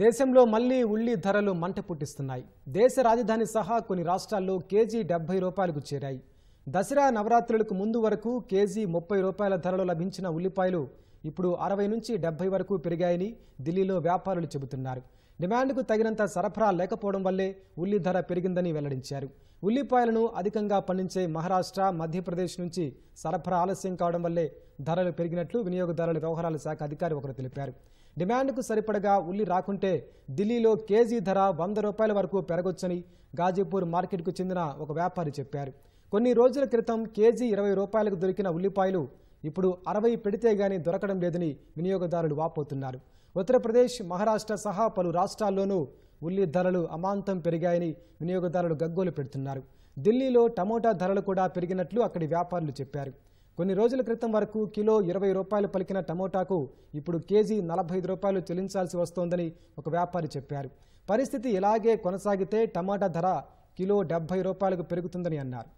దేశంలో మళ్లీ ఉల్లి ధరలు మంట పుట్టిస్తున్నాయి దేశ రాజధాని సహా కొన్ని రాష్ట్రాల్లో కేజీ డెబ్బై రూపాయలకు చేరాయి దసరా నవరాత్రులకు ముందు వరకు కేజీ ముప్పై రూపాయల ధరలో లభించిన ఉల్లిపాయలు ఇప్పుడు అరవై నుంచి డెబ్బై వరకు పెరిగాయని ఢిల్లీలో వ్యాపారులు చెబుతున్నారు డిమాండ్కు తగినంత సరఫరా లేకపోవడం వల్లే ఉల్లి ధర పెరిగిందని వెల్లడించారు ఉల్లిపాయలను అధికంగా పండించే మహారాష్ట్ర మధ్యప్రదేశ్ నుంచి సరఫరా ఆలస్యం కావడం వల్లే ధరలు పెరిగినట్లు వినియోగదారుల వ్యవహారాల శాఖ అధికారి ఒకరు తెలిపారు డిమాండ్కు సరిపడగా ఉల్లి రాకుంటే ఢిల్లీలో కేజీ ధర వంద రూపాయల వరకు పెరగొచ్చని గాజీపూర్ మార్కెట్కు చెందిన ఒక వ్యాపారి చెప్పారు కొన్ని రోజుల క్రితం కేజీ ఇరవై రూపాయలకు దొరికిన ఉల్లిపాయలు ఇప్పుడు అరవై పెడితే గాని దొరకడం లేదని వినియోగదారులు వాపోతున్నారు ఉత్తరప్రదేశ్ మహారాష్ట్ర సహా పలు రాష్ట్రాల్లోనూ ఉల్లి ధరలు అమాంతం పెరిగాయని వినియోగదారులు గగ్గోలు పెడుతున్నారు ఢిల్లీలో టమోటా ధరలు కూడా పెరిగినట్లు అక్కడి వ్యాపారులు చెప్పారు కొన్ని రోజుల క్రితం వరకు కిలో ఇరవై రూపాయలు పలికిన టమోటాకు ఇప్పుడు కేజీ నలభై రూపాయలు చెల్లించాల్సి వస్తోందని ఒక వ్యాపారి చెప్పారు పరిస్థితి ఇలాగే కొనసాగితే టమాటా ధర కిలో డెబ్బై రూపాయలకు పెరుగుతుందని అన్నారు